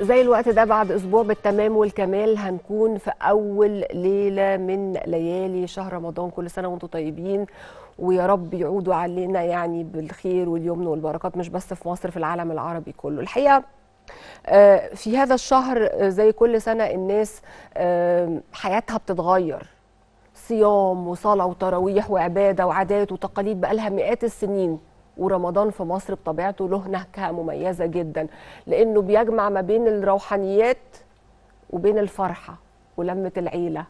زي الوقت ده بعد اسبوع بالتمام والكمال هنكون في اول ليله من ليالي شهر رمضان كل سنه وانتم طيبين ويا رب يعودوا علينا يعني بالخير واليمن والبركات مش بس في مصر في العالم العربي كله الحقيقه آه، في هذا الشهر آه، زي كل سنه الناس آه، حياتها بتتغير صيام وصلاه وتراويح وعباده وعادات وتقاليد بقالها مئات السنين ورمضان في مصر بطبيعته له نكهه مميزه جدا لانه بيجمع ما بين الروحانيات وبين الفرحه ولمه العيله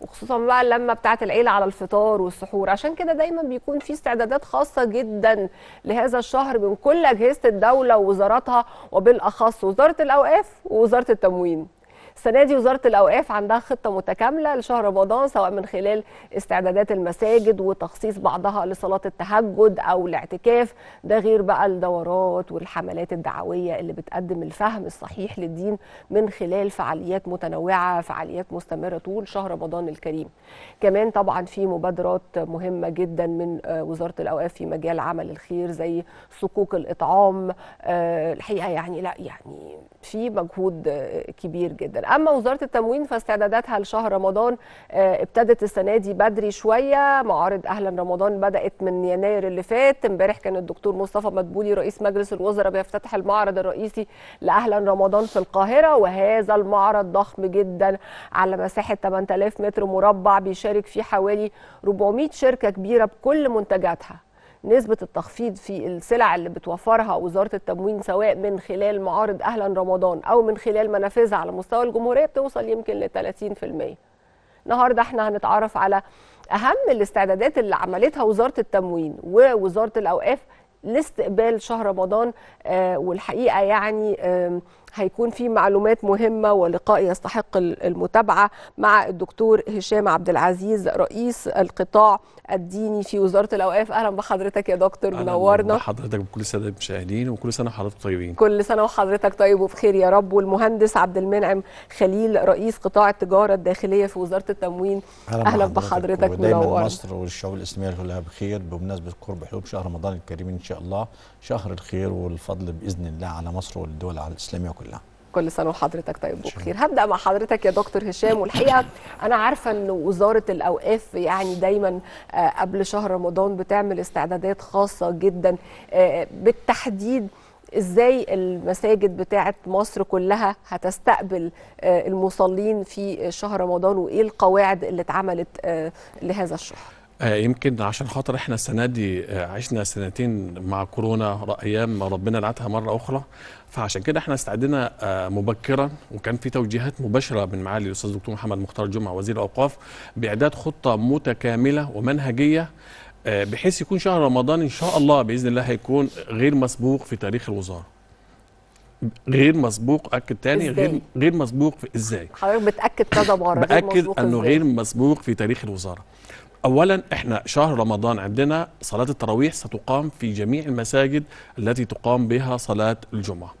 وخصوصا بقى اللمه بتاعت العيله على الفطار والسحور عشان كده دايما بيكون في استعدادات خاصه جدا لهذا الشهر من كل اجهزه الدوله ووزاراتها وبالاخص وزاره الاوقاف ووزاره التموين السنه دي وزاره الاوقاف عندها خطه متكامله لشهر رمضان سواء من خلال استعدادات المساجد وتخصيص بعضها لصلاه التهجد او الاعتكاف ده غير بقى الدورات والحملات الدعويه اللي بتقدم الفهم الصحيح للدين من خلال فعاليات متنوعه فعاليات مستمره طول شهر رمضان الكريم كمان طبعا في مبادرات مهمه جدا من آه، وزاره الاوقاف في مجال عمل الخير زي صكوك الاطعام آه، الحقيقه يعني لا يعني في مجهود آه، كبير جدا جدا اما وزاره التموين فاستعداداتها لشهر رمضان آه، ابتدت السنه دي بدري شويه معارض اهلا رمضان بدات من يناير اللي فات امبارح كان الدكتور مصطفى مدبولي رئيس مجلس الوزراء بيفتتح المعرض الرئيسي لاهلا رمضان في القاهره وهذا المعرض ضخم جدا على مساحه 8000 متر مربع بيشارك فيه حوالي 400 شركه كبيره بكل منتجاتها نسبه التخفيض في السلع اللي بتوفرها وزاره التموين سواء من خلال معارض اهلا رمضان او من خلال منافذها على مستوى الجمهوريه بتوصل يمكن ل 30% النهارده احنا هنتعرف على اهم الاستعدادات اللي عملتها وزاره التموين ووزاره الاوقاف لاستقبال شهر رمضان آه، والحقيقه يعني هيكون في معلومات مهمه ولقاء يستحق المتابعه مع الدكتور هشام عبد العزيز رئيس القطاع الديني في وزاره الاوقاف اهلا بحضرتك يا دكتور منورنا اهلا بحضرتك بكل سنه المشاهدين وكل سنه وحضرتك طيبين كل سنه وحضرتك طيب وبخير يا رب والمهندس عبد المنعم خليل رئيس قطاع التجاره الداخليه في وزاره التموين اهلا, أهلا بحضرتك منورنا مصر والشعوب الاسلاميه كلها بخير بمناسبه قرب حلول شهر رمضان الكريم ان شاء الله شهر الخير والفضل باذن الله على مصر والدول الاسلاميه كلها كل سنه وحضرتك طيب وبخير هبدا مع حضرتك يا دكتور هشام والحقيقه انا عارفه ان وزاره الاوقاف يعني دايما آه، قبل شهر رمضان بتعمل استعدادات خاصه جدا آه، بالتحديد ازاي المساجد بتاعه مصر كلها هتستقبل آه، المصلين في شهر رمضان وايه القواعد اللي اتعملت لهذا الشهر آه، يمكن عشان خاطر احنا السنه دي آه، عشنا سنتين مع كورونا ايام ربنا لعتها مره اخرى فعشان كده احنا استعدنا آه، مبكرا وكان في توجيهات مباشره من معالي الاستاذ الدكتور محمد مختار جمعه وزير الاوقاف باعداد خطه متكامله ومنهجيه بحيث يكون شهر رمضان ان شاء الله باذن الله هيكون غير مسبوق في تاريخ الوزاره غير مسبوق اكد تاني إزاي؟ غير غير مسبوق في ازاي حضرتك بتاكد كذا مره باكد انه غير مسبوق في تاريخ الوزاره اولا احنا شهر رمضان عندنا صلاه التراويح ستقام في جميع المساجد التي تقام بها صلاه الجمعه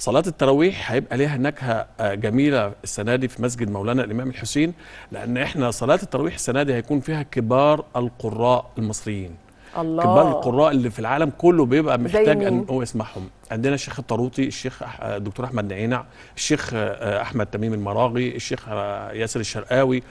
صلاة التراويح هيبقى ليها نكهة آه، جميلة السنة دي في مسجد مولانا الإمام الحسين لأن إحنا صلاة التراويح السنة دي هيكون فيها كبار القراء المصريين الله. كبار القراء اللي في العالم كله بيبقى محتاج ان هو يسمعهم عندنا الشيخ الطروطي الشيخ الدكتور آه، احمد نعينع الشيخ آه، احمد تميم المراغي الشيخ ياسر الشرقاوي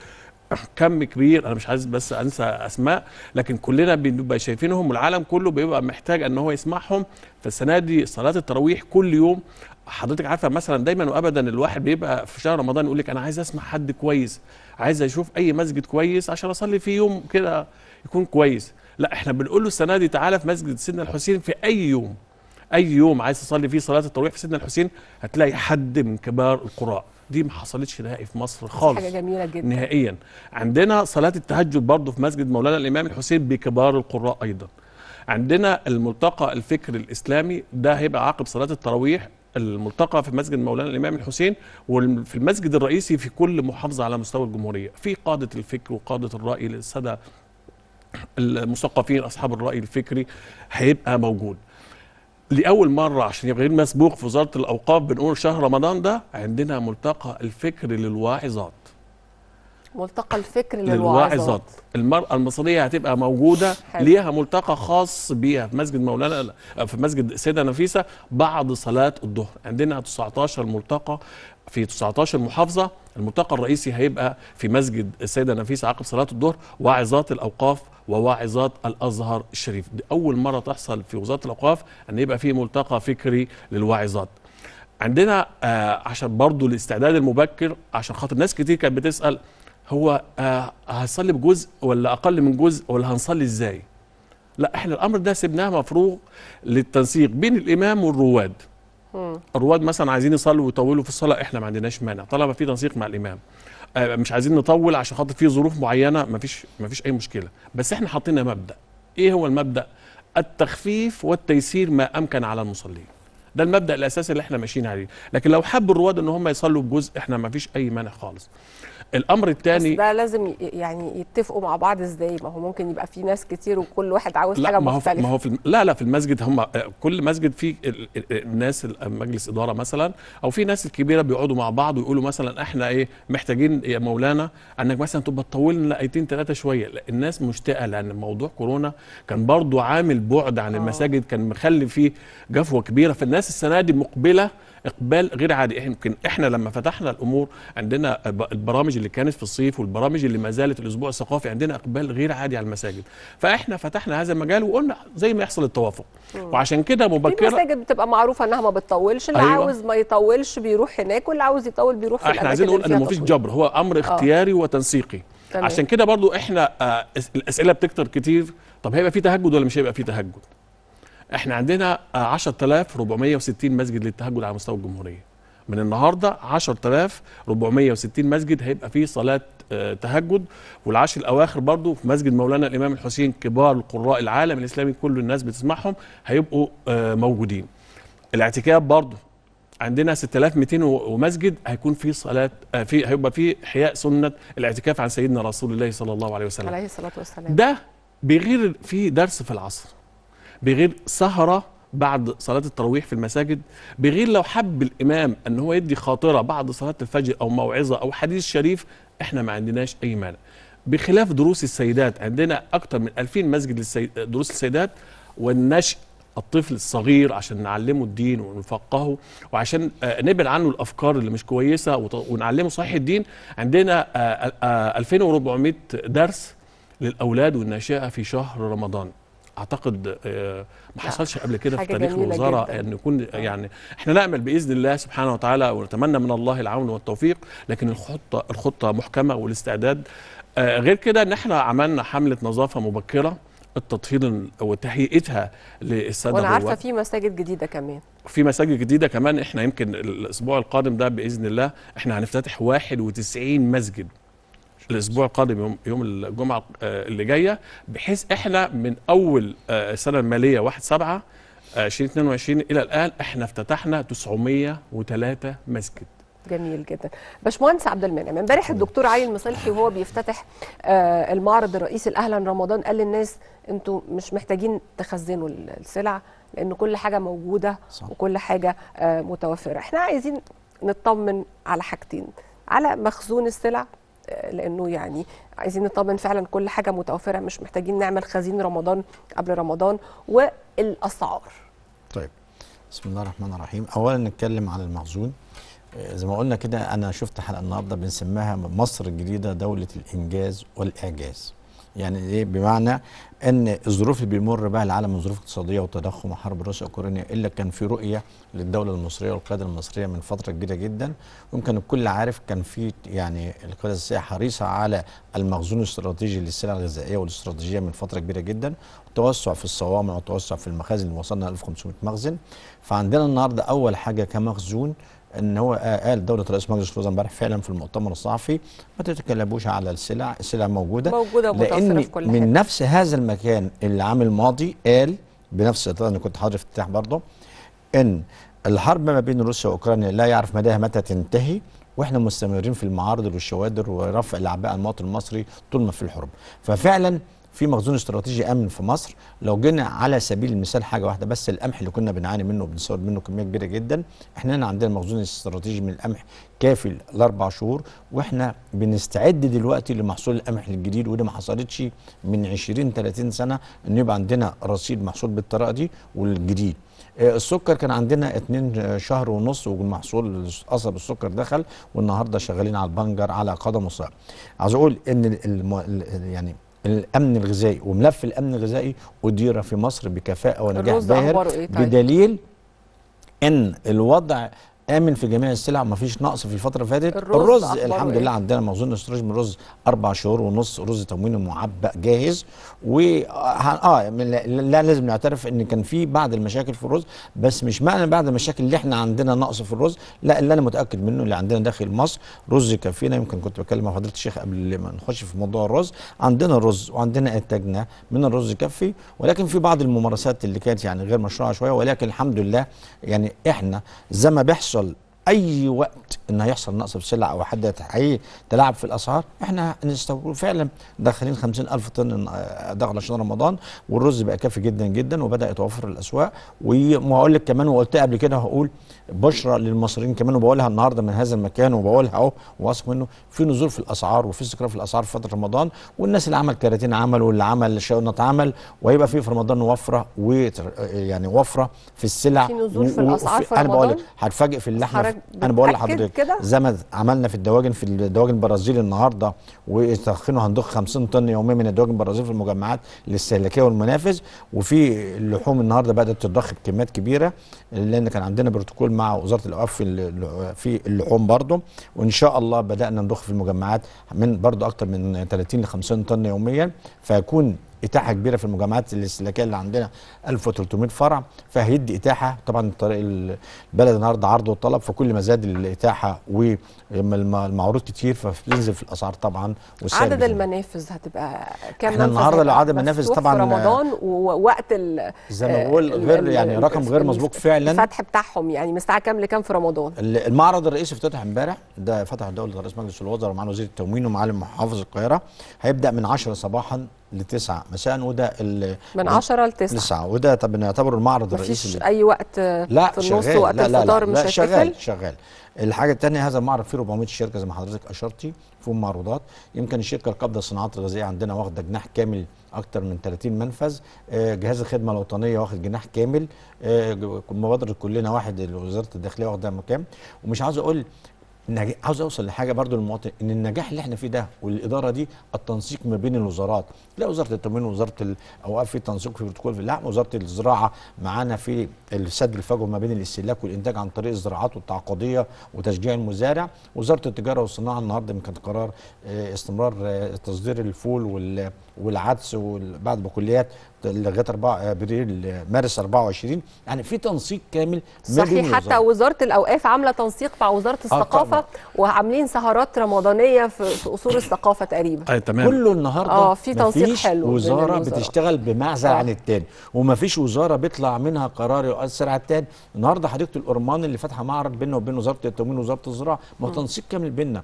كم كبير انا مش عايز بس انسى اسماء لكن كلنا بنبقى شايفينهم والعالم كله بيبقى محتاج ان هو يسمعهم فالسنه دي صلاه التراويح كل يوم حضرتك عارفه مثلا دايما وابدا الواحد بيبقى في شهر رمضان يقول لك انا عايز اسمع حد كويس عايز اشوف اي مسجد كويس عشان اصلي فيه يوم كده يكون كويس لا احنا بنقول له السنه دي تعالى في مسجد سيدنا الحسين في اي يوم اي يوم عايز تصلي فيه صلاه التراويح في سيدنا الحسين هتلاقي حد من كبار القراء دي ما حصلتش نهائي في مصر خالص حاجه جميله جدا نهائيا عندنا صلاه التهجد برضه في مسجد مولانا الامام الحسين بكبار القراء ايضا عندنا الملتقى الفكري الاسلامي ده هيبقى عقب صلاه التراويح الملتقى في مسجد مولانا الامام الحسين وفي المسجد الرئيسي في كل محافظه على مستوى الجمهوريه في قاده الفكر وقاده الراي للساده المثقفين اصحاب الراي الفكري هيبقى موجود لاول مره عشان يبقى غير مسبوق في وزاره الاوقاف بنقول شهر رمضان ده عندنا ملتقى الفكر للواعظات ملتقى الفكر للواعظات المرأة المصرية هتبقى موجودة ليها ملتقى خاص بيها في مسجد مولانا في مسجد السيدة نفيسة بعد صلاة الظهر عندنا 19 ملتقى في 19 محافظة الملتقى الرئيسي هيبقى في مسجد السيده نفيسه عقب صلاه الظهر واعظات الاوقاف وواعظات الازهر الشريف دي اول مره تحصل في وزاره الاوقاف ان يبقى في ملتقى فكري للواعظات عندنا آه عشان برضو الاستعداد المبكر عشان خاطر ناس كتير كانت بتسال هو آه هصلي بجزء ولا اقل من جزء ولا هنصلي ازاي لا احنا الامر ده سيبناه مفروغ للتنسيق بين الامام والرواد الرواد مثلا عايزين يصلوا ويطولوا في الصلاه احنا ما عندناش مانع طالما في تنسيق مع الامام آه، مش عايزين نطول عشان خاطر في ظروف معينه ما فيش ما فيش اي مشكله بس احنا حاطين مبدا ايه هو المبدا التخفيف والتيسير ما امكن على المصلين ده المبدا الاساسي اللي احنا ماشيين عليه لكن لو حب الرواد ان هم يصلوا بجزء احنا ما فيش اي مانع خالص الامر الثاني ده لازم يعني يتفقوا مع بعض ازاي ما هو ممكن يبقى في ناس كتير وكل واحد عاوز حاجه مختلفه ما هو في لا لا في المسجد هم كل مسجد فيه الناس مجلس اداره مثلا او في ناس الكبيره بيقعدوا مع بعض ويقولوا مثلا احنا ايه محتاجين يا مولانا انك مثلا تبقى تطول لنا ايتين ثلاثه شويه الناس مشتاقه لان موضوع كورونا كان برضو عامل بعد عن آه. المساجد كان مخلي فيه جفوه كبيره فالناس السنه دي مقبله اقبال غير عادي يمكن احنا لما فتحنا الامور عندنا البرامج اللي كانت في الصيف والبرامج اللي ما زالت الاسبوع الثقافي عندنا اقبال غير عادي على المساجد فاحنا فتحنا هذا المجال وقلنا زي ما يحصل التوافق وعشان كده مبكره المساجد بتبقى معروفه انها ما بتطولش اللي أيوة. عاوز ما يطولش بيروح هناك واللي عاوز يطول بيروح في احنا عايزين نقول ان مفيش جبر هو امر آه. اختياري آه. وتنسيقي تمام. عشان كده برضو احنا آه الاسئله بتكتر كتير طب هيبقى في تهجد ولا مش هيبقى في تهجد احنا عندنا 10460 مسجد للتهجد على مستوى الجمهوريه من النهارده 10460 مسجد هيبقى فيه صلاه آه، تهجد والعشر الاواخر برضو في مسجد مولانا الامام الحسين كبار قراء العالم الاسلامي كل الناس بتسمعهم هيبقوا آه، موجودين الاعتكاف برضو عندنا 6200 ومسجد هيكون في صلاه آه، في هيبقى في احياء سنه الاعتكاف عن سيدنا رسول الله صلى الله عليه وسلم عليه الصلاه والسلام ده بغير في درس في العصر بغير سهره بعد صلاه التراويح في المساجد بغير لو حب الامام ان هو يدي خاطره بعد صلاه الفجر او موعظه او حديث شريف احنا ما عندناش اي مانع بخلاف دروس السيدات عندنا اكتر من 2000 مسجد للسيد دروس السيدات والنشء الطفل الصغير عشان نعلمه الدين ونفقهه وعشان آه، نبعد عنه الافكار اللي مش كويسه ونعلمه صحيح الدين عندنا 2400 آه، آه، درس للاولاد والناشئه في شهر رمضان اعتقد آه، ما حصلش قبل كده في تاريخ الوزاره ان ان يكون آه. يعني احنا نامل باذن الله سبحانه وتعالى ونتمنى من الله العون والتوفيق لكن الخطه الخطه محكمه والاستعداد آه، غير كده ان احنا عملنا حمله نظافه مبكره التطهير وتهيئتها للساده وانا عارفه في مساجد جديده كمان في مساجد جديده كمان احنا يمكن الاسبوع القادم ده باذن الله احنا هنفتتح 91 مسجد الاسبوع القادم يوم, يوم الجمعه آه، اللي جايه بحيث احنا من اول آه، السنه الماليه 1 7 2022 الى الان احنا افتتحنا 903 مسجد جميل جدا باشمهندس عبد المنعم امبارح الدكتور علي المصلحي وهو بيفتتح آه، المعرض الرئيسي الاهلا رمضان قال للناس انتوا مش محتاجين تخزنوا السلع لان كل حاجه موجوده وكل حاجه متوفره احنا عايزين نطمن على حاجتين على مخزون السلع لانه يعني عايزين نطمن فعلا كل حاجه متوفره مش محتاجين نعمل خزين رمضان قبل رمضان والاسعار طيب بسم الله الرحمن الرحيم اولا نتكلم عن المخزون آه، زي ما قلنا كده انا شفت حلقه النهارده بنسميها مصر الجديده دوله الانجاز والاعجاز يعني ايه بمعنى ان الظروف اللي بيمر بها العالم من ظروف اقتصاديه وتضخم وحرب روسيا اوكرانيا الا كان في رؤيه للدوله المصريه والقياده المصريه من فتره كبيره جدا ويمكن الكل عارف كان في يعني القياده السياسيه حريصه على المخزون الاستراتيجي للسلع الغذائيه والاستراتيجيه من فتره كبيره جدا توسع في الصوامع وتوسع في المخازن وصلنا 1500 مخزن فعندنا النهارده اول حاجه كمخزون ان هو قال دوله رئيس مجلس الوزراء امبارح فعلا في المؤتمر الصحفي ما تتكلموش على السلع السلع موجوده موجوده لان في كل من حاجة. نفس هذا المكان اللي عام الماضي قال بنفس انا كنت حاضر في الافتتاح برضه ان الحرب ما بين روسيا واوكرانيا لا يعرف مداها متى تنتهي واحنا مستمرين في المعارض والشوادر ورفع الاعباء عن المواطن المصري طول ما في الحرب ففعلا في مخزون استراتيجي امن في مصر لو جينا على سبيل المثال حاجه واحده بس القمح اللي كنا بنعاني منه وبنستورد منه كميه كبيره جدا احنا هنا عندنا مخزون استراتيجي من القمح كافي لاربع شهور واحنا بنستعد دلوقتي لمحصول القمح الجديد ودي ما حصلتش من 20 30 سنه ان يبقى عندنا رصيد محصول بالطريقه دي والجديد آه، السكر كان عندنا اتنين آه، شهر ونص والمحصول قصب السكر دخل والنهارده شغالين على البنجر على قدم وساق عايز اقول ان يعني الامن الغذائي وملف الامن الغذائي ادير في مصر بكفاءه ونجاح باهر إيه طيب؟ بدليل ان الوضع امن في جميع السلع ومفيش نقص في الفتره اللي فاتت الرز, الرز الحمد إيه؟ لله عندنا مخزون استيراد من الرز اربع شهور ونص رز تموين معبأ جاهز و اه, آه، لا لازم نعترف ان كان في بعض المشاكل في الرز بس مش معنى بعض المشاكل اللي احنا عندنا نقص في الرز لا اللي انا متاكد منه اللي عندنا داخل مصر رز يكفينا يمكن كنت بكلم مع حضرتك الشيخ قبل ما نخش في موضوع الرز عندنا رز وعندنا انتاجنا من الرز يكفي ولكن في بعض الممارسات اللي كانت يعني غير مشروعه شويه ولكن الحمد لله يعني احنا زي ما بيحصل توصل اي وقت ان هيحصل نقص في السلع او حد تلاعب في الاسعار احنا نستورد فعلا داخلين 50000 طن آه، داخل شهر رمضان والرز بقى كافي جدا جدا وبدا يتوفر الاسواق وهقول لك كمان وقلتها قبل كده هقول بشره للمصريين كمان وبقولها النهارده من هذا المكان وبقولها اهو واثق منه في نزول في الاسعار وفي استقرار في الاسعار في فتره رمضان والناس اللي عمل كراتين عمل واللي عمل شينط عمل وهيبقى في في رمضان وفره و يعني وفره في السلع في نزول في الاسعار في رمضان انا بقول لك هتفاجئ في اللحمه انا بقول لحضرتك زي ما عملنا في الدواجن في الدواجن البرازيل النهارده وتخينه هنضخ 50 طن يوميا من الدواجن البرازيل في المجمعات الاستهلاكيه والمنافذ وفي اللحوم النهارده بدات تتضخ بكميات كبيره لان كان عندنا بروتوكول مع وزاره الاوقاف في اللحوم برضه وان شاء الله بدانا نضخ في المجمعات من برضه اكتر من 30 ل 50 طن يوميا فيكون اتاحه كبيره في المجمعات الاستهلاكيه اللي عندنا 1300 فرع فهيدي اتاحه طبعا البلد النهارده عرض وطلب فكل ما زاد الاتاحه والمعروض كتير فبتنزل في الاسعار طبعا عدد المنافذ هتبقى كام احنا النهارده لو عدد المنافذ طبعا في رمضان ووقت ال زي ما بقول غير يعني رقم غير مسبوق فعلا الفتح بتاعهم يعني من الساعه كام لكام في رمضان المعرض الرئيسي افتتح امبارح ده فتح الدوله رئيس مجلس الوزراء ومعاه وزير التموين ومعالم محافظ القاهره هيبدا من 10 صباحا ل 9 مساء وده من 10 ل 9 9 وده طب نعتبره المعرض الرئيسي مفيش اي وقت لا في النص شغال وقت لا لا الفطار لا لا مش شغال شغال الحاجه الثانيه هذا المعرض فيه 400 شركه زي ما حضرتك اشرتي فيه معروضات يمكن الشركه القابضه للصناعات الغذائيه عندنا واخده جناح كامل اكتر من 30 منفذ آه، جهاز الخدمه الوطنيه واخد جناح كامل آه، مبادره كلنا واحد وزاره الداخليه واخده مكان ومش عاوز اقول عاوز اوصل لحاجه برضو للمواطن ان النجاح اللي احنا فيه ده والاداره دي التنسيق ما بين الوزارات لا وزاره التموين ووزاره الاوقاف في تنسيق في بروتوكول في اللحم وزاره الزراعه معانا في السد الفجوه ما بين الاستهلاك والانتاج عن طريق الزراعات والتعاقديه وتشجيع المزارع وزاره التجاره والصناعه النهارده كان قرار آه، استمرار آه، تصدير الفول وال والعدس وبعض بكليات لغايه 4 آه، ابريل آه، مارس 24 يعني في تنسيق كامل صحيح حتى وزارة. وزاره الاوقاف عامله تنسيق مع وزاره آه، الثقافه آه وعاملين سهرات رمضانيه في قصور الثقافه تقريبا آه تمام كله النهارده اه في تنسيق حلو وزاره بتشتغل بمعزل آه. عن التاني ومفيش وزاره بيطلع منها قرار يؤثر على التاني النهارده حديقه الأرمان اللي فاتحه معرض بيننا وبين وزاره التموين ووزاره الزراعه ما تنسيق كامل بيننا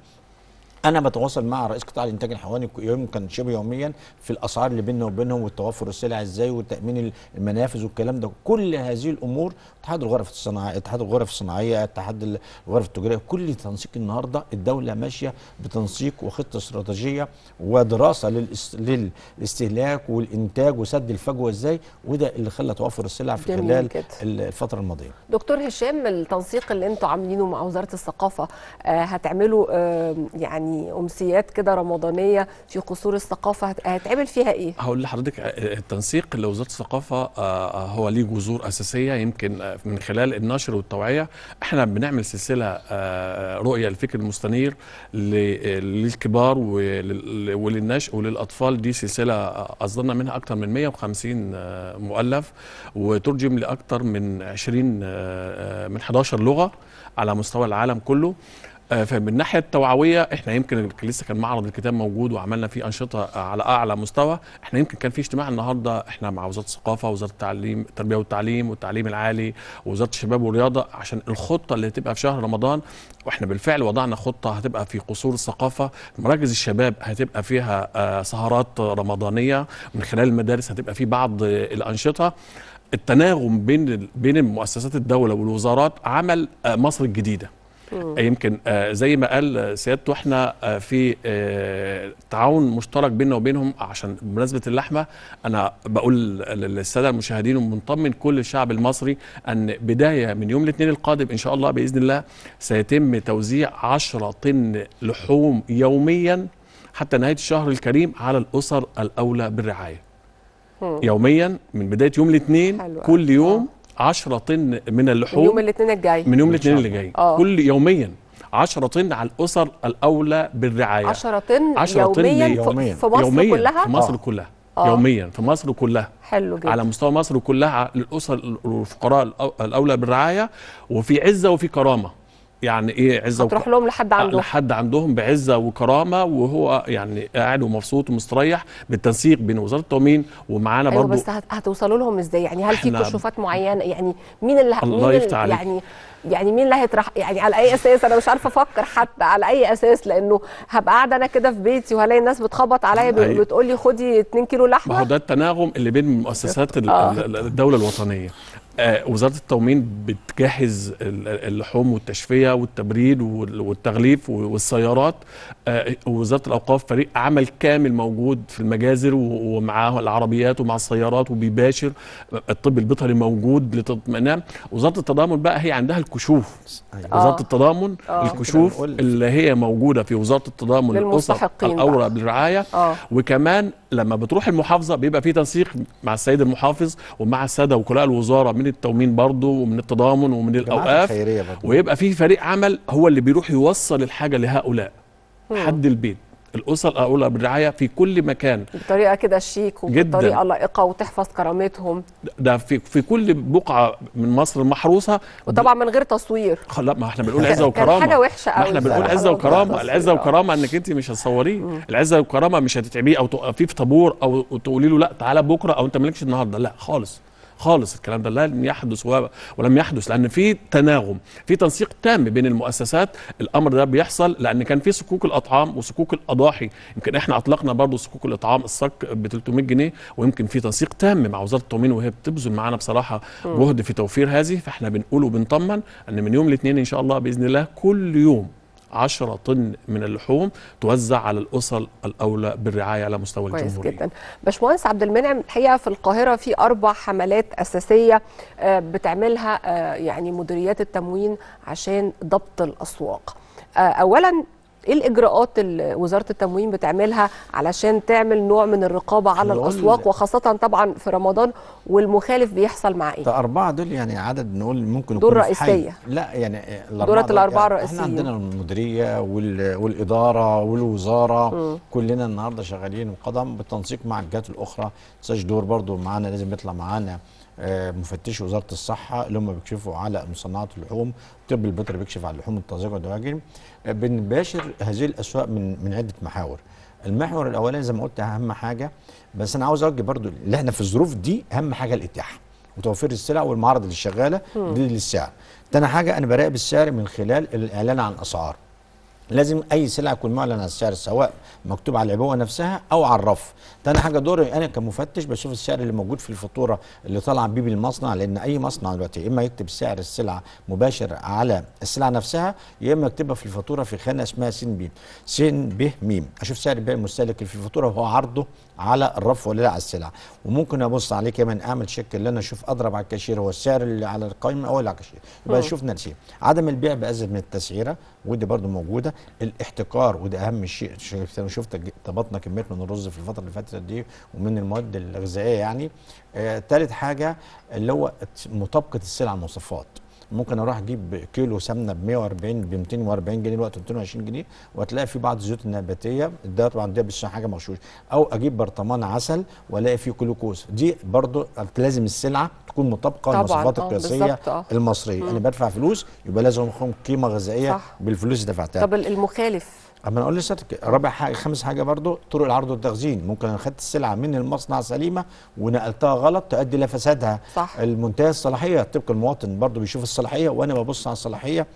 انا بتواصل مع رئيس قطاع الانتاج الحيواني يمكن شبه يوميا في الاسعار اللي بيننا وبينهم والتوفر السلع ازاي وتامين المنافذ والكلام ده كل هذه الامور اتحاد الغرف الصناعيه اتحاد الغرف الصناعيه اتحاد الغرف التجاريه كل تنسيق النهارده الدوله ماشيه بتنسيق وخطه استراتيجيه ودراسه للاستهلاك والانتاج وسد الفجوه ازاي وده اللي خلى توفر السلع في خلال الفتره الماضيه دكتور هشام التنسيق اللي انتوا عاملينه مع وزاره الثقافه آه، هتعملوا يعني يعني امسيات كده رمضانيه في قصور الثقافه هتعمل فيها ايه؟ هقول لحضرتك آه، التنسيق لوزاره الثقافه آه، آه، هو ليه جذور اساسيه يمكن من خلال النشر والتوعيه احنا بنعمل سلسله رؤيه الفكر المستنير للكبار وللنشء وللاطفال دي سلسله اصدرنا منها اكثر من 150 مؤلف وترجم لاكثر من 20 من 11 لغه على مستوى العالم كله آه، فمن الناحيه التوعويه احنا يمكن لسه كان معرض الكتاب موجود وعملنا فيه انشطه آه، على اعلى مستوى احنا يمكن كان في اجتماع النهارده احنا مع وزاره الثقافه وزاره التعليم التربيه والتعليم والتعليم العالي ووزاره الشباب والرياضه عشان الخطه اللي هتبقى في شهر رمضان واحنا بالفعل وضعنا خطه هتبقى في قصور الثقافه مراكز الشباب هتبقى فيها آه، سهرات رمضانيه من خلال المدارس هتبقى في بعض الانشطه التناغم بين بين مؤسسات الدوله والوزارات عمل مصر الجديده يمكن آه، زي ما قال سيادته احنا آه، في آه، تعاون مشترك بيننا وبينهم عشان بمناسبه اللحمه انا بقول للساده المشاهدين ومنطمن كل الشعب المصري ان بدايه من يوم الاثنين القادم ان شاء الله باذن الله سيتم توزيع 10 طن لحوم يوميا حتى نهايه الشهر الكريم على الاسر الاولى بالرعايه يوميا من بدايه يوم الاثنين كل يوم 10 طن من اللحوم من يوم الاثنين الجاي من يوم الاثنين اللي جاي آه. كل يوميا 10 طن على الاسر الاولى بالرعايه 10 طن 10 طن يوميا في مصر يومياً كلها في مصر آه. كلها أوه. يوميا في مصر كلها حلو جدا على مستوى مصر كلها للاسر الفقراء الاولى بالرعايه وفي عزه وفي كرامه يعني ايه عزه هتروح لهم لحد آه، عندهم لحد عندهم بعزه وكرامه وهو يعني قاعد ومبسوط ومستريح بالتنسيق بين وزاره التامين ومعانا أيوة برضو بس هتوصلوا لهم ازاي يعني هل في كشوفات معينه يعني مين اللي الله مين يفتح عليك. يعني يعني مين اللي هيطرح يعني على اي اساس انا مش عارفه افكر حتى على اي اساس لانه هبقى قاعده انا كده في بيتي وهلاقي الناس بتخبط عليا أيوة. بتقول لي خدي 2 كيلو لحمه ما هو ده التناغم اللي بين مؤسسات آه. الدوله الوطنيه آه، وزاره التموين بتجهز اللحوم والتشفيه والتبريد والتغليف والسيارات آه، وزاره الاوقاف فريق عمل كامل موجود في المجازر ومعاه العربيات ومع السيارات وبيباشر الطب البيطري موجود لتطمئنها وزاره التضامن بقى هي عندها الكشوف أيوة. وزاره آه. التضامن أوه. الكشوف اللي هي موجوده في وزاره التضامن الاسر الاورى بالرعايه وكمان لما بتروح المحافظه بيبقى في تنسيق مع السيد المحافظ ومع الساده وكلاء الوزاره من ومن التومين برضه ومن التضامن ومن الاوقاف ويبقى في فريق عمل هو اللي بيروح يوصل الحاجه لهؤلاء حد البيت الاسر اولى بالرعايه في كل مكان بطريقه كده شيك وبطريقه لائقه وتحفظ كرامتهم ده في في كل بقعه من مصر محروسه وطبعا من غير تصوير لا ما احنا بنقول عزه وكرامه حاجه وحشه قوي احنا بنقول عزه وكرامه العزه وكرامه انك انت مش هتصوريه العزه والكرامه مش هتتعبيه او توقفيه في طابور او تقولي له لا تعالى بكره او انت مالكش النهارده لا خالص خالص الكلام ده لم يحدث ولم يحدث لان في تناغم في تنسيق تام بين المؤسسات الامر ده بيحصل لان كان في صكوك الاطعام وصكوك الاضاحي يمكن احنا اطلقنا برضه صكوك الاطعام الصك ب 300 جنيه ويمكن في تنسيق تام مع وزاره التموين وهي بتبذل معانا بصراحه جهد في توفير هذه فاحنا بنقول وبنطمن ان من يوم الاثنين ان شاء الله باذن الله كل يوم 10 طن من اللحوم توزع على الاسر الاولى بالرعايه على مستوى كويس الجمهوريه جدا باشمهندس عبد المنعم الحقيقه في القاهره في اربع حملات اساسيه آه، بتعملها آه، يعني مديريات التموين عشان ضبط الاسواق آه، اولا ايه الاجراءات اللي وزاره التموين بتعملها علشان تعمل نوع من الرقابه على الاسواق وخاصه طبعا في رمضان والمخالف بيحصل مع ايه؟ الاربعه دول يعني عدد نقول ممكن دور رئيسيه لا يعني دورات الاربعه الرئيسيه يعني احنا عندنا المديريه والاداره والوزاره م. كلنا النهارده شغالين وقدم بالتنسيق مع الجهات الاخرى ما دور برضو معانا لازم يطلع معانا آه، مفتش وزاره الصحه اللي هم بيكشفوا على مصنعات اللحوم طب البيطري بيكشف على اللحوم الطازجه والدواجن آه، بنباشر هذه الاسواق من من عده محاور المحور الاولاني زي ما قلت اهم حاجه بس انا عاوز اوجه برضو اللي احنا في الظروف دي اهم حاجه الاتاحه وتوفير السلع والمعرض اللي شغاله دي للسعر تاني حاجه انا براقب السعر من خلال الاعلان عن الاسعار لازم اي سلعه يكون معلن على السعر سواء مكتوب على العبوه نفسها او على الرف تاني حاجه دوري انا كمفتش بشوف السعر اللي موجود في الفاتوره اللي طالعه بيه بالمصنع لان اي مصنع دلوقتي اما يكتب سعر السلعه مباشر على السلعه نفسها يا اما يكتبها في الفاتوره في خانه اسمها س ب سين ب م اشوف سعر البيع المستهلك في الفاتوره وهو عرضه على الرف ولا على السلع وممكن ابص عليه كمان اعمل شيك اللي انا اشوف اضرب على الكاشير هو السعر اللي على القائمه او على الكاشير يبقى اشوف نفسي عدم البيع بازيد من التسعيره ودي برده موجوده الاحتكار ودي اهم شيء انا شفت طبطنا كميه من الرز في الفتره اللي فاتت دي ومن المواد الغذائيه يعني ثالث آه حاجه اللي هو مطابقه السلع المواصفات ممكن اروح اجيب كيلو سمنه ب 140 ب 240 جنيه دلوقتي 220 جنيه وتلاقي في بعض الزيوت النباتيه ده طبعا ده بس حاجه مغشوش او اجيب برطمان عسل والاقي فيه جلوكوز دي برده لازم السلعه تكون مطابقه للمواصفات آه، القياسيه آه. المصريه انا بدفع فلوس يبقى لازم اخرج قيمه غذائيه بالفلوس اللي دفعتها طب المخالف اما اقول لسيادتك رابع حاجه خامس حاجه برضو طرق العرض والتخزين ممكن انا خدت السلعه من المصنع سليمه ونقلتها غلط تؤدي الى فسادها صح المنتهى الصلاحيه طبق المواطن برضو بيشوف الصلاحيه وانا ببص على الصلاحيه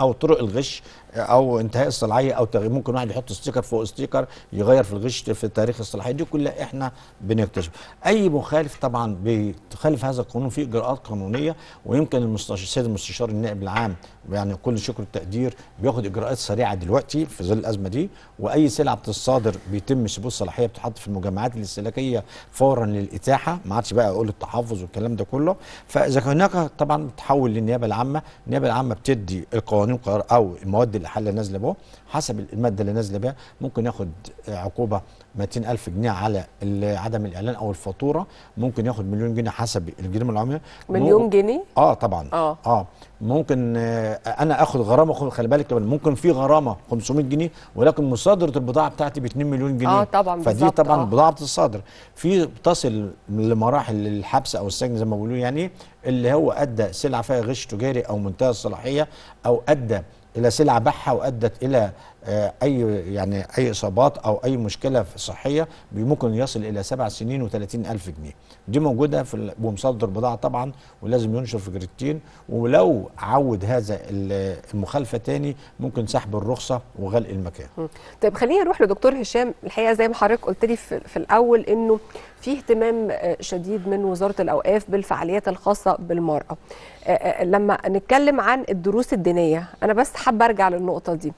او طرق الغش او انتهاء الصلاحيه او تغيير ممكن واحد يحط ستيكر فوق ستيكر يغير في الغش في تاريخ الصلاحيه دي كلها احنا بنكتشف اي مخالف طبعا بيخالف هذا القانون في اجراءات قانونيه ويمكن المستشار السيد المستشار النائب العام يعني كل الشكر والتقدير بياخد اجراءات سريعه دلوقتي في ظل الازمه دي واي سلعه بتتصادر بيتم ثبوت الصلاحيه بتحط في المجمعات الاستهلاكيه فورا للاتاحه ما عادش بقى اقول التحفظ والكلام ده كله فاذا هناك طبعا بتحول للنيابه العامه النيابه العامه بتدي القوانين او المواد الحل اللي نازله به حسب الماده اللي نازله بها ممكن ياخد عقوبه 200000 جنيه على عدم الاعلان او الفاتوره ممكن ياخد مليون جنيه حسب الجريمه العموميه مليون جنيه اه طبعا اه اه ممكن آه انا اخد غرامه خلي بالك ممكن في غرامه 500 جنيه ولكن مصادره البضاعه بتاعتي ب 2 مليون جنيه اه طبعا فدي طبعا آه. بضاعه الصادر في تصل لمراحل الحبس او السجن زي ما بيقولوا يعني اللي هو ادى سلعه فيها غش تجاري او منتهى الصلاحيه او ادى الى سلعه بحه وادت الى آه، اي يعني اي اصابات او اي مشكله صحيه ممكن يصل الى سبع سنين و الف جنيه دي موجوده في ومصدر بضاعه طبعا ولازم ينشر في جريدتين ولو عود هذا المخالفه تاني ممكن سحب الرخصه وغلق المكان طيب خلينا نروح لدكتور هشام الحقيقه زي ما حضرتك قلت لي في الاول انه في اهتمام آه، شديد من وزاره الاوقاف بالفعاليات الخاصه بالمراه آه، لما نتكلم عن الدروس الدينيه انا بس حابه ارجع للنقطه دي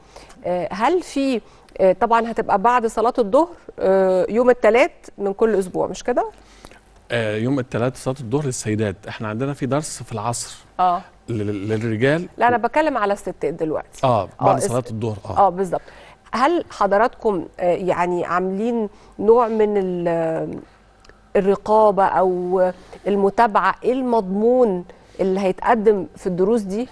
آه، هل في آه، طبعا هتبقى بعد صلاه الظهر آه، يوم الثلاث من كل اسبوع مش كده يوم الثلاث صلاه الظهر للسيدات احنا عندنا في درس في العصر اه للرجال لا انا بتكلم على الستات دلوقتي اه بعد صلاه الظهر اه اه بالظبط هل حضراتكم يعني عاملين نوع من الرقابه او المتابعه ايه المضمون اللي هيتقدم في الدروس دي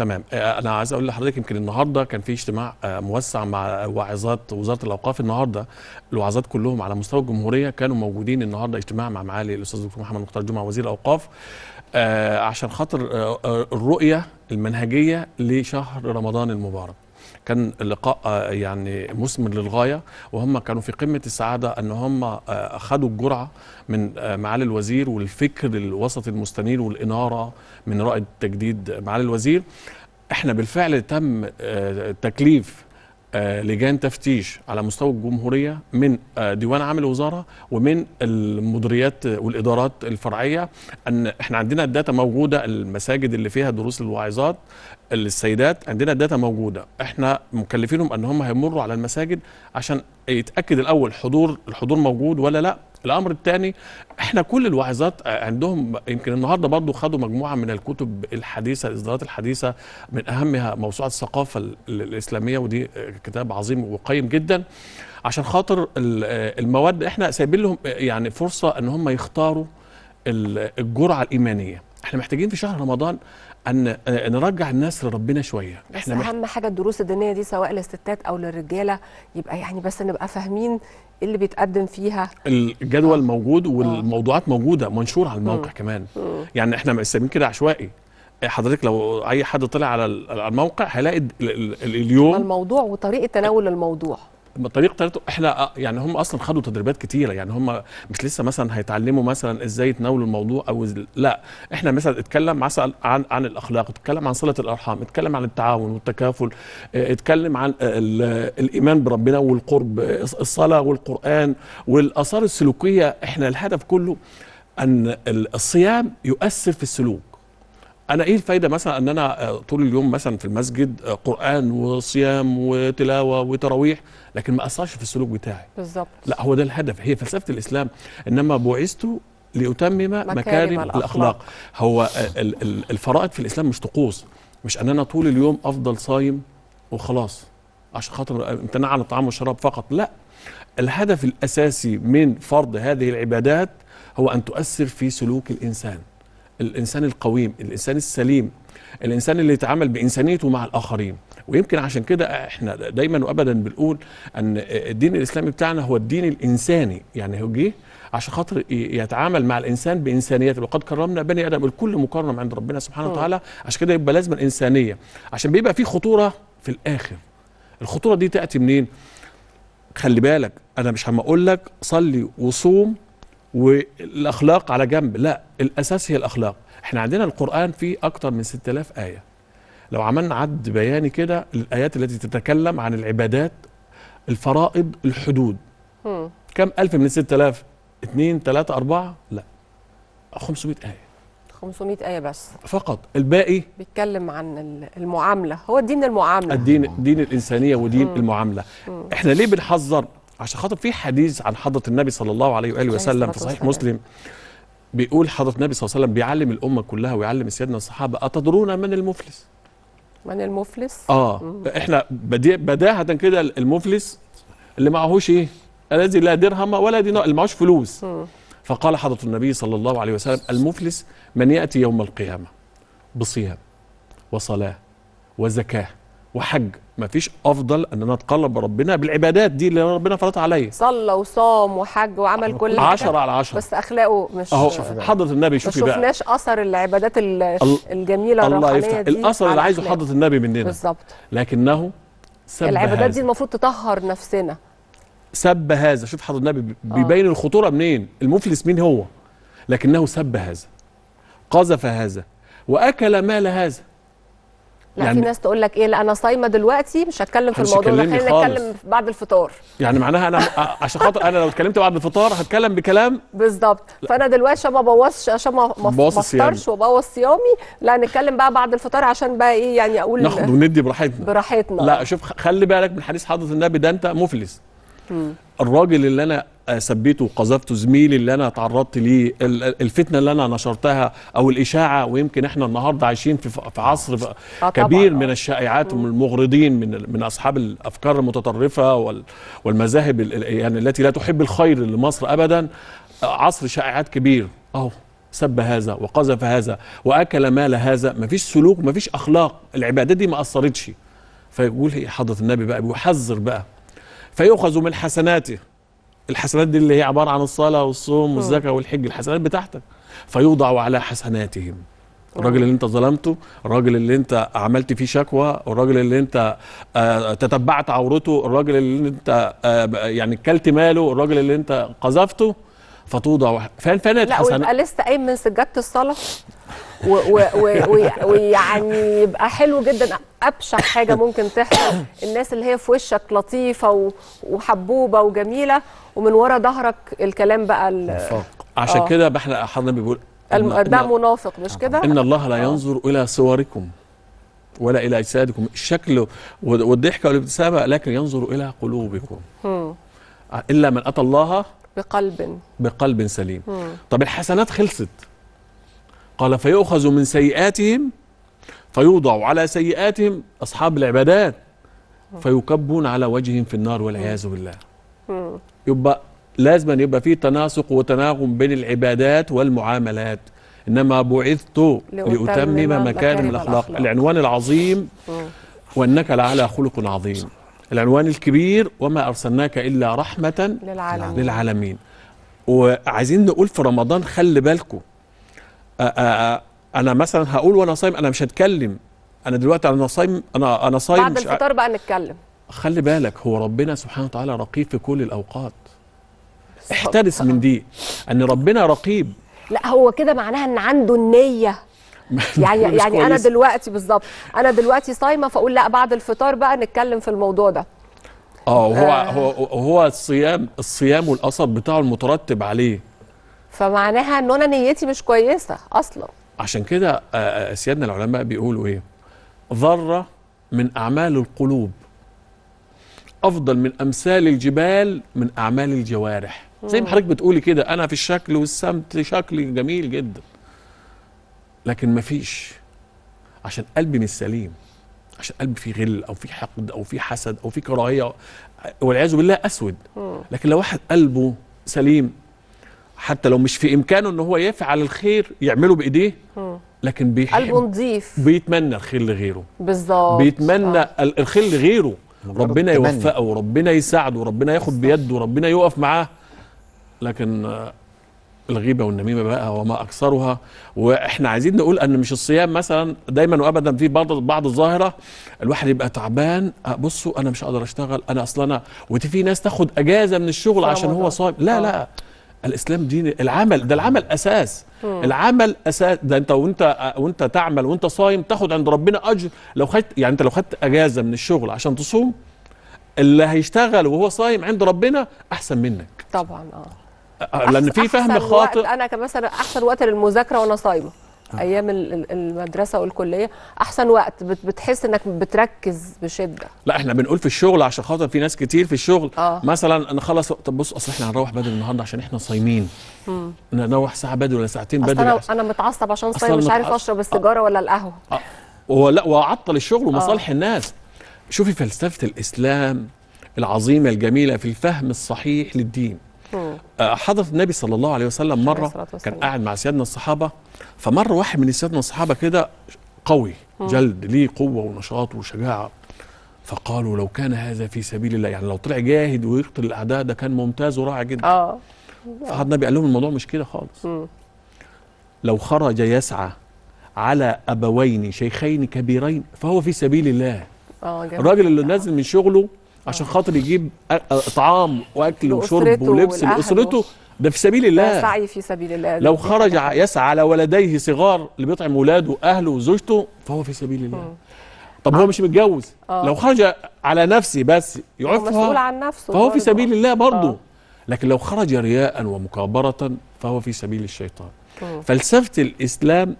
تمام آه، انا عايز اقول لحضرتك يمكن النهارده كان في اجتماع آه، موسع مع واعظات وزاره الاوقاف النهارده الوعظات كلهم على مستوى الجمهوريه كانوا موجودين النهارده اجتماع مع معالي الاستاذ الدكتور محمد مختار جمعه وزير الاوقاف آه، عشان خاطر الرؤيه المنهجيه لشهر رمضان المبارك كان لقاء آه، يعني مثمر للغايه وهم كانوا في قمه السعاده ان هم آه، اخذوا الجرعه من آه، معالي الوزير والفكر الوسط المستنير والاناره من رائد تجديد معالي الوزير احنا بالفعل تم تكليف لجان تفتيش على مستوى الجمهورية من ديوان عام الوزارة ومن المديريات والإدارات الفرعية أن إحنا عندنا الداتا موجودة المساجد اللي فيها دروس الواعظات السيدات عندنا الداتا موجوده احنا مكلفينهم ان هم هيمروا على المساجد عشان يتاكد الاول حضور الحضور موجود ولا لا الامر الثاني احنا كل الواعظات عندهم يمكن النهارده برضو خدوا مجموعه من الكتب الحديثه الاصدارات الحديثه من اهمها موسوعه الثقافه الاسلاميه ودي كتاب عظيم وقيم جدا عشان خاطر المواد احنا سايبين لهم يعني فرصه ان هم يختاروا الجرعه الايمانيه احنا محتاجين في شهر رمضان ان نرجع الناس لربنا شويه بس احنا اهم حاجه الدروس الدينيه دي سواء للستات او للرجاله يبقى يعني بس نبقى فاهمين إيه اللي بيتقدم فيها الجدول آه. موجود آه. والموضوعات موجوده منشور على الموقع مم. كمان مم. يعني احنا مقسمين كده عشوائي حضرتك لو اي حد طلع على الموقع هيلاقي اليوم الموضوع وطريقه تناول الموضوع طريق طريقته احنا آه، يعني هم اصلا خدوا تدريبات كتيره يعني هم مش لسه مثلا هيتعلموا مثلا ازاي يتناولوا الموضوع او لا احنا مثلا اتكلم مثلا عن عن الاخلاق اتكلم عن صله الارحام اتكلم عن التعاون والتكافل آه، اتكلم عن آه، الايمان بربنا والقرب الصلاه والقران والاثار السلوكيه احنا الهدف كله ان الصيام يؤثر في السلوك انا ايه الفايده مثلا ان انا آه، طول اليوم مثلا في المسجد آه، قران وصيام وتلاوه وتراويح لكن ما اثرش في السلوك بتاعي بالظبط لا هو ده الهدف هي فلسفه الاسلام انما بعثت لاتمم مكارم, مكارم الأخلاق. الاخلاق هو آه، الفرائض في الاسلام مش طقوس مش ان انا طول اليوم افضل صايم وخلاص عشان خاطر امتناع عن الطعام والشراب فقط لا الهدف الاساسي من فرض هذه العبادات هو ان تؤثر في سلوك الانسان الانسان القويم الانسان السليم الانسان اللي يتعامل بانسانيته مع الاخرين ويمكن عشان كده احنا دايما وابدا بنقول ان الدين الاسلامي بتاعنا هو الدين الانساني يعني هو جه عشان خاطر يتعامل مع الانسان بانسانيته وقد كرمنا بني ادم الكل مكرم عند ربنا سبحانه آه. وتعالى عشان كده يبقى لازم الانسانيه عشان بيبقى في خطوره في الاخر الخطوره دي تاتي منين خلي بالك انا مش هما اقول لك صلي وصوم والاخلاق على جنب لا الاساس هي الاخلاق احنا عندنا القران فيه اكتر من 6000 ايه لو عملنا عد بياني كده للايات التي تتكلم عن العبادات الفرائض الحدود م. كم الف من 6000 2 3 4 لا 500 ايه 500 آية بس فقط الباقي بيتكلم عن المعاملة هو الدين المعاملة الدين دين الإنسانية ودين مم. المعاملة مم. احنا ليه بنحذر عشان خاطر في حديث عن حضره النبي صلى الله عليه واله وسلم في صحيح مسلم بيقول حضره النبي صلى الله عليه وسلم بيعلم الامه كلها ويعلم سيدنا الصحابه اتدرون من المفلس من المفلس اه مم. احنا بداهه كده المفلس اللي معهوش ايه الذي لا درهم ولا دينار اللي معهوش فلوس مم. فقال حضره النبي صلى الله عليه وسلم المفلس من ياتي يوم القيامه بصيام وصلاه وزكاه وحج ما فيش افضل ان انا اتقرب ربنا بالعبادات دي اللي ربنا فرضها عليا صلى وصام وحج وعمل كل حاجه 10 على 10 بس اخلاقه مش اهو حضره النبي شوفي بقى ما شفناش اثر العبادات الجميله الله يفتح دي الاثر اللي عايزه حضره النبي مننا بالظبط لكنه سب العبادات هذا. دي المفروض تطهر نفسنا سب هذا شوف حضره النبي آه. بيبين آه. الخطوره منين المفلس مين هو لكنه سب هذا قذف هذا واكل مال هذا لا يعني في ناس تقول لك ايه لا انا صايمه دلوقتي مش هتكلم في الموضوع ده خلينا نتكلم بعد الفطار يعني معناها انا عشان خاطر انا لو اتكلمت بعد الفطار هتكلم بكلام بالظبط فانا دلوقتي عشان ما بوظش عشان ما افطرش وابوظ صيامي لا نتكلم بقى بعد الفطار عشان بقى ايه يعني اقول ناخد وندي براحتنا براحتنا لا شوف خلي بالك من حديث حضره النبي ده انت مفلس الراجل اللي انا سبيته وقذفته زميلي اللي انا تعرضت ليه الفتنه اللي انا نشرتها او الاشاعه ويمكن احنا النهارده عايشين في عصر آه، كبير من آه. الشائعات ومن المغرضين من من اصحاب الافكار المتطرفه والمذاهب يعني التي لا تحب الخير لمصر ابدا آه، عصر شائعات كبير اهو سب هذا وقذف هذا واكل مال هذا مفيش سلوك مفيش اخلاق العبادات دي ما اثرتش فيقول إيه، حضره النبي بقى بيحذر بقى فيؤخذ من حسناته الحسنات دي اللي هي عباره عن الصلاه والصوم والزكاه والحج الحسنات بتاعتك فيوضع على حسناتهم الراجل اللي انت ظلمته الراجل اللي انت عملت فيه شكوى الراجل اللي انت آه، تتبعت عورته الراجل اللي انت آه، يعني كلت ماله الراجل اللي انت قذفته فتوضع فين فين لا ويبقى لسه قايم من سجاده الصلاه ويعني يبقى حلو جدا ابشع حاجه ممكن تحصل الناس اللي هي في وشك لطيفه وحبوبه وجميله ومن ورا ظهرك الكلام بقى نفاق عشان آه. كده احنا النبي بيقول ده منافق مش كده ان الله لا ينظر الى صوركم ولا الى اجسادكم الشكل والضحكه والابتسامه لكن ينظر الى قلوبكم م. الا من اتى الله بقلب بقلب سليم م. طب الحسنات خلصت قال فيؤخذ من سيئاتهم فيوضع على سيئاتهم اصحاب العبادات فيكبون على وجههم في النار والعياذ بالله يبقى لازم أن يبقى في تناسق وتناغم بين العبادات والمعاملات إنما بعثت لأتمم مكارم الأخلاق العنوان العظيم وأنك لعلى خلق عظيم العنوان الكبير وما أرسلناك إلا رحمة للعالمين, للعالمين. وعايزين نقول في رمضان خلي بالكم انا مثلا هقول وانا صايم انا مش هتكلم انا دلوقتي انا صايم انا انا صايم بعد الفطار بقى نتكلم خلي بالك هو ربنا سبحانه وتعالى رقيب في كل الاوقات احترس من دي ان ربنا رقيب لا هو كده معناها ان عنده النيه يعني يعني انا دلوقتي بالظبط انا دلوقتي صايمه فاقول لا بعد الفطار بقى نتكلم في الموضوع ده اه هو آه. هو هو الصيام الصيام والقصب بتاعه المترتب عليه فمعناها ان انا نيتي مش كويسه اصلا عشان كده آه، آه، سيادنا العلماء بيقولوا ايه ذره من اعمال القلوب افضل من امثال الجبال من اعمال الجوارح زي ما حضرتك بتقولي كده انا في الشكل والسمت شكلي جميل جدا لكن مفيش عشان قلبي مش سليم عشان قلبي فيه غل او فيه حقد او فيه حسد او فيه كراهيه والعياذ بالله اسود لكن لو واحد قلبه سليم حتى لو مش في امكانه ان هو يفعل الخير يعمله بايديه لكن بيحب قلبه نضيف بيتمنى الخير لغيره بالظبط بيتمنى آه. الخير لغيره ربنا يوفقه وربنا يساعده وربنا ياخد بيده وربنا يقف معاه لكن آه، الغيبه والنميمه بقى وما اكثرها واحنا عايزين نقول ان مش الصيام مثلا دايما وابدا في بعض بعض الظاهره الواحد يبقى تعبان آه، بصوا انا مش قادر اشتغل انا اصلا انا وفي ناس تاخد اجازه من الشغل عشان هو صايم لا آه. لا الاسلام دين العمل ده العمل اساس العمل اساس ده انت وانت وانت تعمل وانت صايم تاخد عند ربنا اجر لو خدت يعني انت لو خدت اجازه من الشغل عشان تصوم اللي هيشتغل وهو صايم عند ربنا احسن منك طبعا اه لان في فهم خاطئ انا كمثلا احسن وقت للمذاكره وانا صايمه آه. ايام المدرسه والكليه احسن وقت بتحس انك بتركز بشده لا احنا بنقول في الشغل عشان خاطر في ناس كتير في الشغل آه. مثلا خلاص طب بص اصل احنا هنروح بدري النهارده عشان احنا صايمين نروح ساعه بدري ولا ساعتين بدري انا انا متعصب عشان صايم مش عارف اشرب السيجاره آه. ولا القهوه آه. ولا واعطل الشغل آه. ومصالح آه. الناس شوفي فلسفه الاسلام العظيمه الجميله في الفهم الصحيح للدين حضرة النبي صلى الله عليه وسلم مرة كان قاعد مع سيادنا الصحابة فمر واحد من سيادنا الصحابة كده قوي جلد ليه قوة ونشاط وشجاعة فقالوا لو كان هذا في سبيل الله يعني لو طلع جاهد ويقتل الأعداء ده كان ممتاز ورائع جدا اه فحضرة النبي قال لهم الموضوع مش كده خالص لو خرج يسعى على أبوين شيخين كبيرين فهو في سبيل الله آه، الراجل اللي نازل من شغله عشان خاطر يجيب طعام واكل وشرب ولبس لاسرته ده في سبيل الله سعي في سبيل الله لو خرج يسعى على ولديه صغار اللي بيطعم ولاده واهله وزوجته فهو في سبيل الله طب هو مش متجوز آه. لو خرج على نفسه بس يعفها مسؤول عن نفسه فهو في سبيل الله برضه آه. لكن لو خرج رياء ومكابرة فهو في سبيل الشيطان فلسفة الإسلام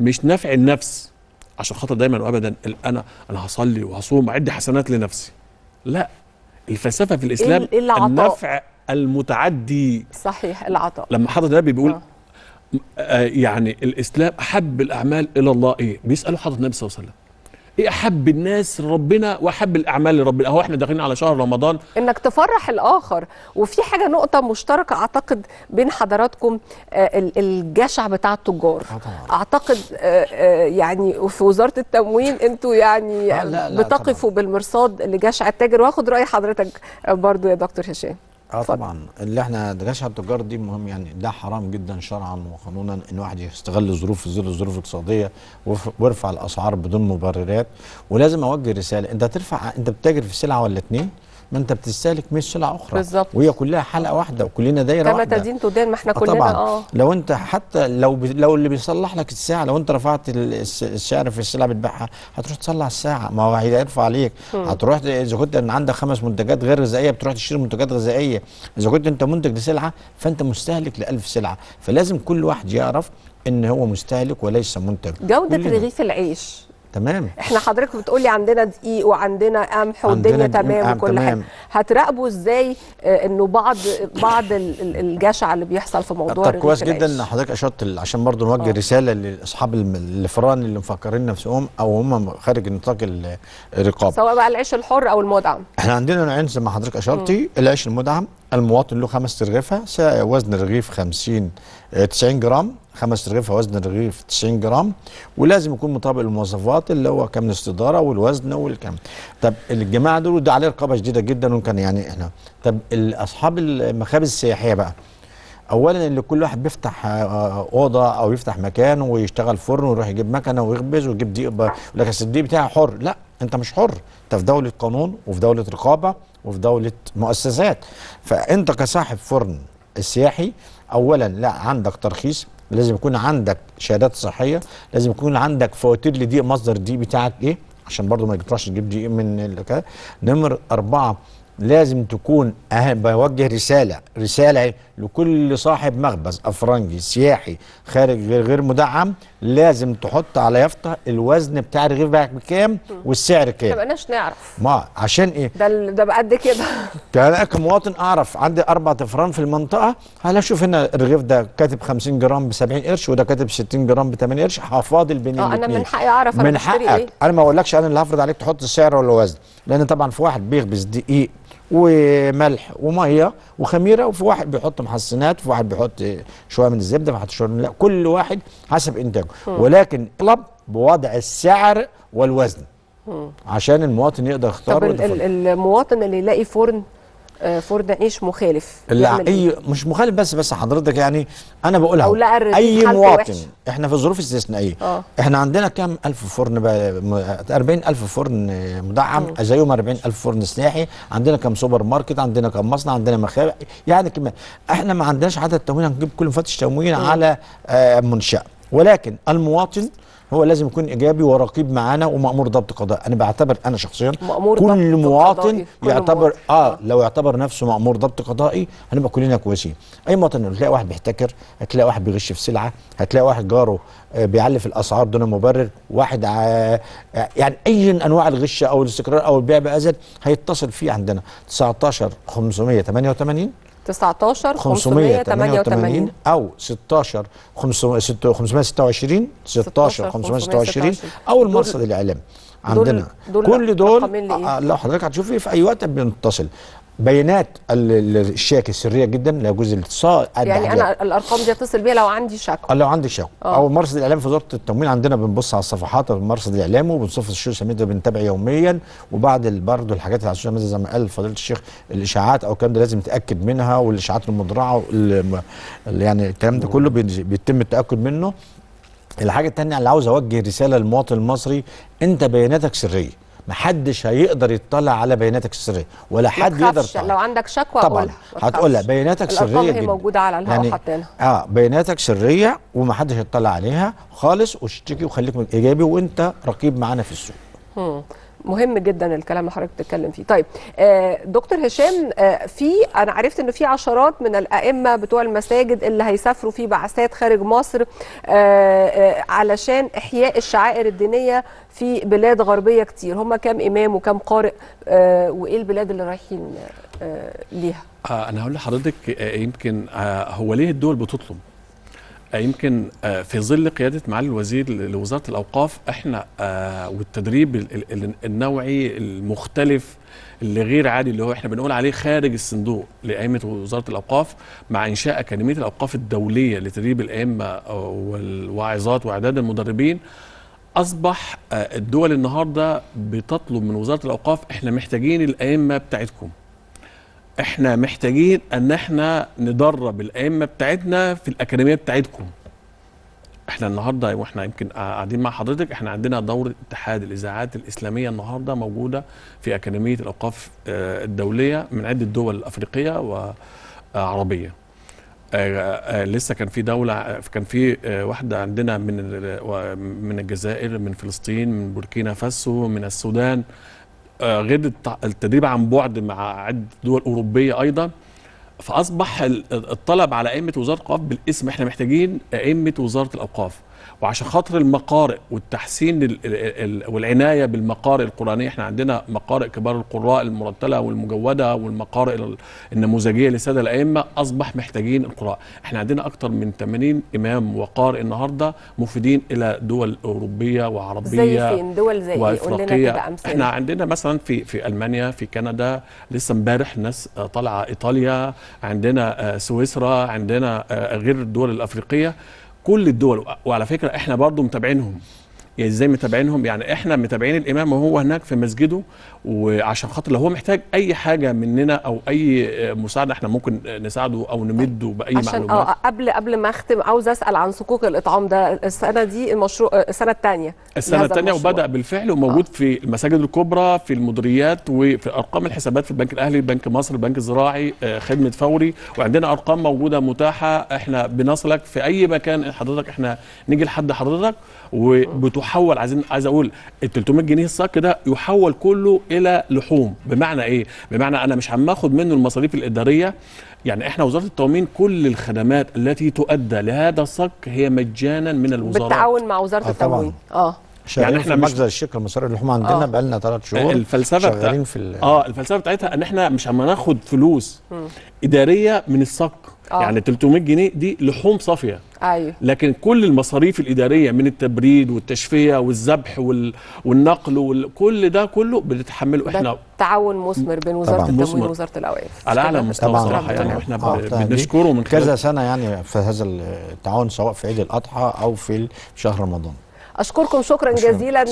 مش نفع النفس عشان خاطر دايما وابدا انا انا هصلي وهصوم اعد حسنات لنفسي لا الفلسفه في الاسلام إيه العطاء. النفع المتعدي صحيح العطاء لما حضرة النبي بيقول آه. آه يعني الاسلام احب الاعمال الى الله ايه بيسالوا حضرة النبي صلى الله عليه وسلم ايه احب الناس لربنا واحب الاعمال لربنا اهو احنا داخلين على شهر رمضان انك تفرح الاخر وفي حاجه نقطه مشتركه اعتقد بين حضراتكم آه، الجشع بتاع التجار آه، اعتقد آه، يعني في وزاره التموين انتوا يعني لا لا بتقفوا طبعا. بالمرصاد لجشع التاجر واخد راي حضرتك برضو يا دكتور هشام اه طبعا اللي احنا درسها التجاره دي مهم يعني ده حرام جدا شرعا وقانونا ان واحد يستغل ظروف في ظل الظروف الاقتصاديه ويرفع الاسعار بدون مبررات ولازم اوجه رساله انت ترفع انت بتاجر في سلعه ولا اتنين ما انت بتستهلك 100 سلعه اخرى بالظبط وهي كلها حلقه واحده وكلنا دايره كما واحده كما تدين تدان ما احنا آه، كلنا طبعا اه لو انت حتى لو لو اللي بيصلح لك الساعه لو انت رفعت السعر في السلعه بتبيعها هتروح تصلح الساعه ما هو هيرفع عليك هتروح اذا كنت عندك خمس منتجات غير غذائيه بتروح تشتري منتجات غذائيه اذا كنت انت منتج لسلعه فانت مستهلك ل 1000 سلعه فلازم كل واحد يعرف ان هو مستهلك وليس منتج جوده رغيف العيش تمام احنا حضرتك بتقولي عندنا دقيق وعندنا قمح والدنيا تمام وكل حاجه هتراقبوا ازاي آه، انه بعض بعض الجشع اللي بيحصل في موضوع طب كويس جدا ان حضرتك اشرت عشان برضه نوجه أوه. رساله لاصحاب الفران اللي مفكرين نفسهم او هم خارج نطاق الرقابه سواء بقى العيش الحر او المدعم احنا عندنا نوعين زي ما حضرتك اشرتي العيش المدعم المواطن له خمس رغيفه وزن رغيف 50 90 جرام خمس رغيف وزن الرغيف 90 جرام ولازم يكون مطابق للمواصفات اللي هو كم الاستداره والوزن والكم طب الجماعه دول ده عليه رقابه شديده جدا وكان يعني احنا طب اصحاب المخابز السياحيه بقى اولا اللي كل واحد بيفتح آه، آه، اوضه او يفتح مكان ويشتغل فرن ويروح يجيب مكنه ويخبز ويجيب دي يقول لك دي الدي بتاعي حر لا انت مش حر انت في دوله قانون وفي دوله رقابه وفي دوله مؤسسات فانت كصاحب فرن السياحي اولا لا عندك ترخيص لازم يكون عندك شهادات صحيه لازم يكون عندك فواتير لضيق مصدر دي بتاعك ايه عشان برضو ما تروحش تجيب دي من كده نمر اربعه لازم تكون أهم بوجه رسالة رسالة لكل صاحب مخبز أفرنجي سياحي خارج غير مدعم لازم تحط على يافطة الوزن بتاع الرغيف بتاعك بكام والسعر كام ما بقناش نعرف ما عشان ايه ده ده بقد كده يعني انا كمواطن اعرف عندي اربع افران في المنطقه هلا اشوف هنا الرغيف ده كاتب 50 جرام ب 70 قرش وده كاتب 60 جرام ب 8 قرش هفاضل بين الاثنين آه، انا من حقي اعرف من حقك ايه؟ انا ما اقولكش انا اللي هفرض عليك تحط السعر ولا الوزن لان طبعا في واحد بيخبز دقيق وملح وميه وخميره وفي واحد بيحط محسنات وفي واحد بيحط شويه من الزبده في واحد شويه لا كل واحد حسب انتاجه ولكن اطلب بوضع السعر والوزن عشان المواطن يقدر يختار طب المواطن اللي يلاقي فرن آه، فور دانيش مخالف لا اي إيه؟ مش مخالف بس بس حضرتك يعني انا بقولها أو لا اي مواطن وحش. احنا في ظروف استثنائيه أوه. احنا عندنا كام الف فرن بقى 40000 فرن مدعم آه. زيهم 40000 فرن سلاحي عندنا كام سوبر ماركت عندنا كام مصنع عندنا مخابئ يعني كم احنا ما عندناش عدد تموين هنجيب كل مفاتش تموين آه. على منشاه ولكن المواطن هو لازم يكون ايجابي ورقيب معانا ومامور ضبط قضاء انا بعتبر انا شخصيا مأمور كل مواطن كل يعتبر مواطن. اه لو يعتبر نفسه مامور ضبط قضائي هنبقى كلنا كويسين اي مواطن هتلاقي واحد بيحتكر هتلاقي واحد بيغش في سلعه هتلاقي واحد جاره آه، بيعلي في الاسعار دون مبرر واحد ع... آه، يعني اي انواع الغش او الاستقرار او البيع بأزل هيتصل فيه عندنا 19 588 19 588 او 16 526 16 526 او المرصد الاعلامي عندنا دول كل دول آه، لو حضرتك هتشوفي إيه، في اي وقت بنتصل بيانات الشاكي سريه جدا لا يجوز الاتصال يعني انا الارقام دي اتصل بيها لو عندي شكوى آه، لو عندي شكوى آه. او مرصد الاعلام في وزاره التموين عندنا بنبص على الصفحات مرصد الاعلام وبنصف السوشيال ميديا بنتابع يوميا وبعد برضه الحاجات اللي على السوشيال ميديا زي ما قال فضيله الشيخ الاشاعات او الكلام ده لازم نتاكد منها والاشاعات المدرعه يعني الكلام ده كله بيتم التاكد منه الحاجه الثانيه اللي عاوز اوجه رساله للمواطن المصري انت بياناتك سريه محدش هيقدر يطلع على بياناتك السريه ولا حد يقدر يطلع. لو عندك شكوى طبعا هتقول لها بياناتك سريه هي موجوده على الهواء يعني حاطينها اه بياناتك سريه ومحدش هيطلع عليها خالص واشتكي وخليك من ايجابي وانت رقيب معانا في السوق مهم جدا الكلام اللي حضرتك بتتكلم فيه طيب آه، دكتور هشام آه، في انا عرفت ان في عشرات من الائمه بتوع المساجد اللي هيسافروا في بعثات خارج مصر آه، علشان احياء الشعائر الدينيه في بلاد غربيه كتير هم كام امام وكام قارئ وايه البلاد اللي رايحين ليها انا هقول لحضرتك يمكن هو ليه الدول بتطلب آه، يمكن آه، في ظل قياده معالي الوزير لوزاره الاوقاف احنا آه، والتدريب النوعي المختلف اللي غير عادي اللي هو احنا بنقول عليه خارج الصندوق لأئمة وزارة الأوقاف مع إنشاء أكاديمية الأوقاف الدولية لتدريب الأئمة والواعظات وإعداد المدربين أصبح الدول النهاردة بتطلب من وزارة الأوقاف احنا محتاجين الأئمة بتاعتكم احنا محتاجين ان احنا ندرب الائمه بتاعتنا في الاكاديميه بتاعتكم احنا النهارده واحنا يمكن قاعدين مع حضرتك احنا عندنا دورة اتحاد الاذاعات الاسلاميه النهارده موجوده في اكاديميه الاوقاف آه، الدوليه من عده دول افريقيه وعربيه آه، آه، لسه كان في دوله كان في واحده عندنا من من الجزائر من فلسطين من بوركينا فاسو من السودان آه، غير التدريب عن بعد مع عدة دول أوروبية أيضا فأصبح الطلب على أئمة وزارة الأوقاف بالاسم احنا محتاجين أئمة وزارة الأوقاف وعشان خاطر المقارئ والتحسين والعنايه بالمقارئ القرانيه احنا عندنا مقارئ كبار القراء المرتله والمجوده والمقارئ النموذجيه لساده الائمه اصبح محتاجين القراء احنا عندنا اكثر من 80 امام وقارئ النهارده مفيدين الى دول اوروبيه وعربيه زي فين دول زي إيه؟ وافريقيه احنا عندنا مثلا في في المانيا في كندا لسه امبارح ناس طالعه ايطاليا عندنا آه، سويسرا عندنا آه، غير الدول الافريقيه كل الدول وعلى فكره احنا برضو متابعينهم يعني ازاي متابعينهم يعني احنا متابعين الامام وهو هناك في مسجده وعشان خاطر لو هو محتاج اي حاجه مننا او اي مساعده احنا ممكن نساعده او نمده باي عشان معلومات عشان آه، قبل قبل ما اختم عاوز اسال عن صكوك الاطعام ده السنه دي المشروع آه، السنه الثانيه السنه الثانيه وبدا بالفعل وموجود آه. في المساجد الكبرى في المديريات وفي ارقام الحسابات في البنك الاهلي بنك مصر البنك الزراعي خدمه فوري وعندنا ارقام موجوده متاحه احنا بنصلك في اي مكان حضرتك احنا نيجي لحد حضرتك وبتحول عايزين عايز اقول ال 300 جنيه الصك ده يحول كله الى لحوم بمعنى ايه؟ بمعنى انا مش عم اخد منه المصاريف الاداريه يعني احنا وزاره التموين كل الخدمات التي تؤدى لهذا الصك هي مجانا من الوزاره بالتعاون مع وزاره آه، التامين التموين اه يعني احنا مجزر الشركه المصريه للحوم عندنا آه. بقى لنا ثلاث شهور الفلسفه شغالين بتاع... في اه الفلسفه بتاعتها ان احنا مش عم ناخد فلوس م. اداريه من الصك آه. يعني 300 جنيه دي لحوم صافيه ايوه لكن كل المصاريف الاداريه من التبريد والتشفيه والذبح وال... والنقل وكل ده كله بنتحمله احنا تعاون مثمر بين وزاره التموين ووزاره الاوقاف على اعلى مستوى صراحه يعني احنا آه بنشكره يعني من كذا سنه يعني في هذا التعاون سواء في عيد الاضحى او في شهر رمضان اشكركم شكرا, جزيلا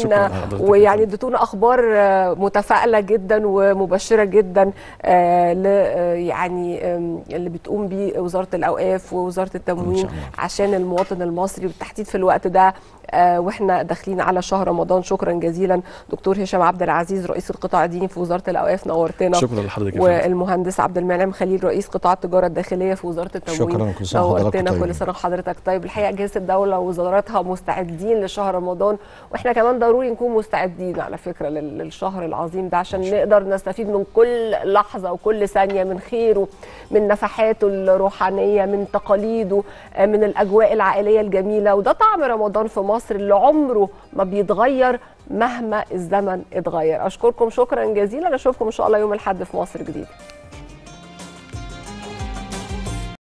ويعني اديتونا اخبار آه، متفائله جدا ومبشره جدا آه، آه، يعني اللي بتقوم بيه وزاره الاوقاف ووزاره التموين عشان المواطن المصري بالتحديد في الوقت ده آه، واحنا داخلين على شهر رمضان شكرا جزيلا دكتور هشام عبد العزيز رئيس القطاع الديني في وزاره الاوقاف نورتنا شكرا لحضرتك والمهندس عبد المنعم خليل رئيس قطاع التجاره الداخليه في وزاره التموين شكرا نورتنا كل سنه وحضرتك طيب الحقيقه اجهزه الدوله ووزاراتها مستعدين لشهر رمضان واحنا كمان ضروري نكون مستعدين على فكره للشهر العظيم ده عشان نقدر نستفيد من كل لحظه وكل ثانيه من خيره من نفحاته الروحانيه من تقاليده آه، من الاجواء العائليه الجميله وده طعم رمضان في مصر مصر اللي عمره ما بيتغير مهما الزمن اتغير اشكركم شكرا جزيلا اشوفكم ان شاء الله يوم الاحد في مصر جديده